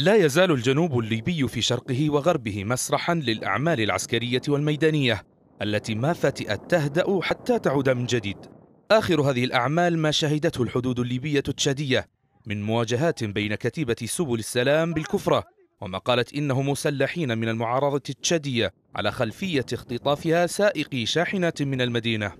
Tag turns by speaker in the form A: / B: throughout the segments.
A: لا يزال الجنوب الليبي في شرقه وغربه مسرحا للأعمال العسكرية والميدانية التي ما فتئت تهدأ حتى تعود من جديد آخر هذه الأعمال ما شهدته الحدود الليبية التشادية من مواجهات بين كتيبة سبل السلام بالكفرة وما قالت إنه مسلحين من المعارضة التشادية على خلفية اختطافها سائقي شاحنات من المدينة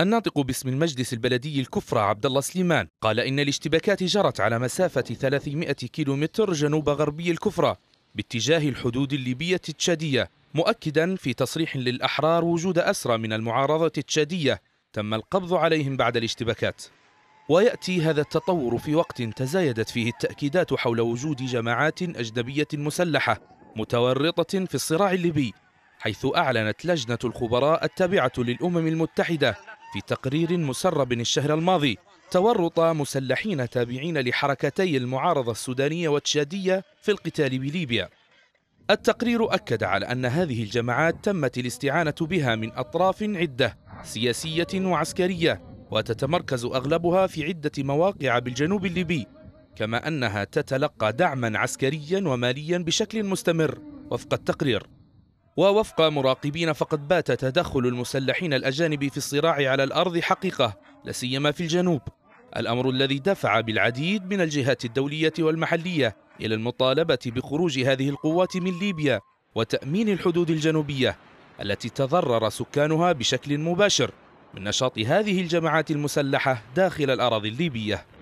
A: الناطق باسم المجلس البلدي الكفرة عبد الله سليمان قال إن الاشتباكات جرت على مسافة 300 كيلومتر جنوب غربي الكفرة باتجاه الحدود الليبية التشادية مؤكدا في تصريح للأحرار وجود أسرى من المعارضة التشادية تم القبض عليهم بعد الاشتباكات ويأتي هذا التطور في وقت تزايدت فيه التأكيدات حول وجود جماعات أجنبية مسلحة متورطة في الصراع الليبي حيث أعلنت لجنة الخبراء التابعة للأمم المتحدة في تقرير مسرب الشهر الماضي تورط مسلحين تابعين لحركتي المعارضة السودانية والتشادية في القتال بليبيا التقرير أكد على أن هذه الجماعات تمت الاستعانة بها من أطراف عدة سياسية وعسكرية وتتمركز أغلبها في عدة مواقع بالجنوب الليبي كما أنها تتلقى دعما عسكريا وماليا بشكل مستمر وفق التقرير ووفق مراقبين فقد بات تدخل المسلحين الأجانب في الصراع على الأرض حقيقة سيما في الجنوب الأمر الذي دفع بالعديد من الجهات الدولية والمحلية إلى المطالبة بخروج هذه القوات من ليبيا وتأمين الحدود الجنوبية التي تضرر سكانها بشكل مباشر من نشاط هذه الجماعات المسلحة داخل الأراضي الليبية